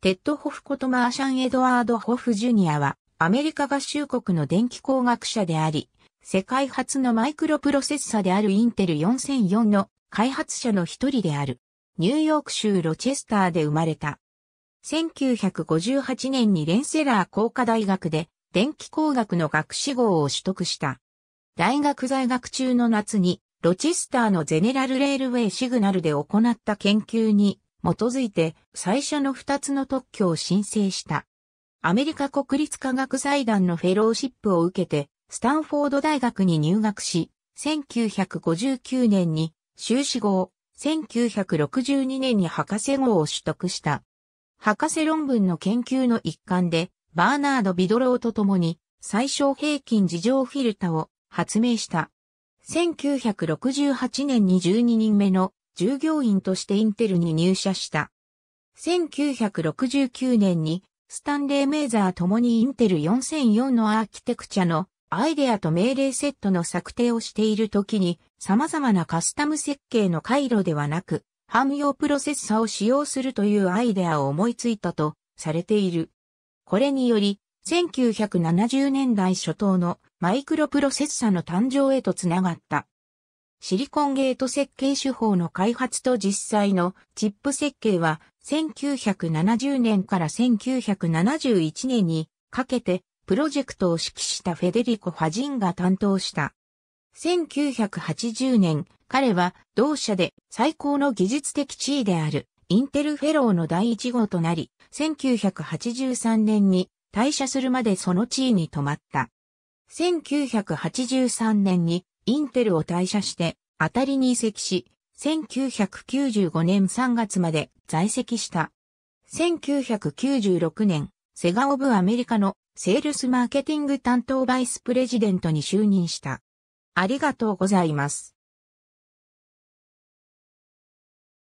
テッド・ホフことマーシャン・エドワード・ホフ・ジュニアは、アメリカ合衆国の電気工学者であり、世界初のマイクロプロセッサであるインテル4004の開発者の一人である。ニューヨーク州ロチェスターで生まれた。1958年にレンセラー工科大学で電気工学の学士号を取得した。大学在学中の夏にロチェスターのゼネラルレールウェイシグナルで行った研究にづいて最初の2つの特許を申請した。アメリカ国立科学財団のフェローシップを受けて、スタンフォード大学に入学し、1959年に修士号1962年に博士号を取得した。博士論文の研究の一環で、バーナード・ビドローと共に最小平均事情フィルタを発明した。1968年に12人目の従業員としてインテルに入社した。1969年に、スタンレー・メーザーともにインテル4004のアーキテクチャのアイデアと命令セットの策定をしている時に様々なカスタム設計の回路ではなく汎用プロセッサを使用するというアイデアを思いついたとされている。これにより1970年代初頭のマイクロプロセッサの誕生へとつながった。シリコンゲート設計手法の開発と実際のチップ設計は1970年から1971年にかけてプロジェクトを指揮したフェデリコ・ファジンが担当した。1980年、彼は同社で最高の技術的地位であるインテルフェローの第一号となり、1983年に退社するまでその地位に止まった。1983年にインテルを退社して、当たりに移籍し、1995年3月まで在籍した。1996年、セガオブアメリカのセールスマーケティング担当バイスプレジデントに就任した。ありがとうございます。